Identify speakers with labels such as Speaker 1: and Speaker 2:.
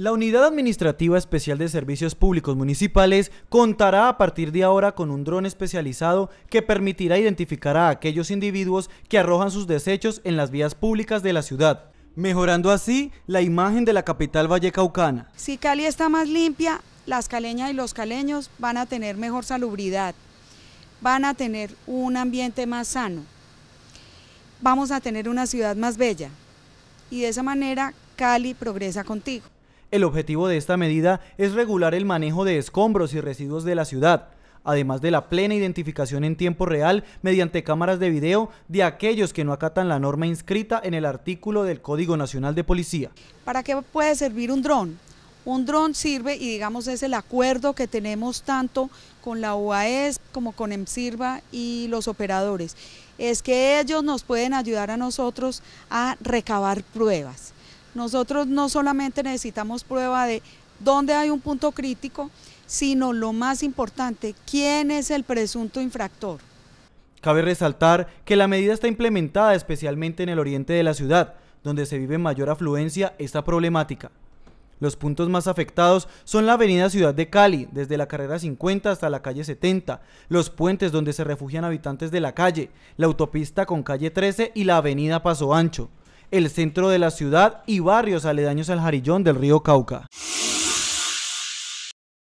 Speaker 1: La Unidad Administrativa Especial de Servicios Públicos Municipales contará a partir de ahora con un dron especializado que permitirá identificar a aquellos individuos que arrojan sus desechos en las vías públicas de la ciudad, mejorando así la imagen de la capital vallecaucana.
Speaker 2: Si Cali está más limpia, las caleñas y los caleños van a tener mejor salubridad, van a tener un ambiente más sano, vamos a tener una ciudad más bella y de esa manera Cali progresa contigo.
Speaker 1: El objetivo de esta medida es regular el manejo de escombros y residuos de la ciudad, además de la plena identificación en tiempo real mediante cámaras de video de aquellos que no acatan la norma inscrita en el artículo del Código Nacional de Policía.
Speaker 2: ¿Para qué puede servir un dron? Un dron sirve y digamos es el acuerdo que tenemos tanto con la UAES como con EMSIRVA y los operadores. Es que ellos nos pueden ayudar a nosotros a recabar pruebas. Nosotros no solamente necesitamos prueba de dónde hay un punto crítico, sino lo más importante, quién es el presunto infractor.
Speaker 1: Cabe resaltar que la medida está implementada especialmente en el oriente de la ciudad, donde se vive en mayor afluencia esta problemática. Los puntos más afectados son la avenida Ciudad de Cali, desde la carrera 50 hasta la calle 70, los puentes donde se refugian habitantes de la calle, la autopista con calle 13 y la avenida Paso Ancho el centro de la ciudad y barrios aledaños al jarillón del río Cauca.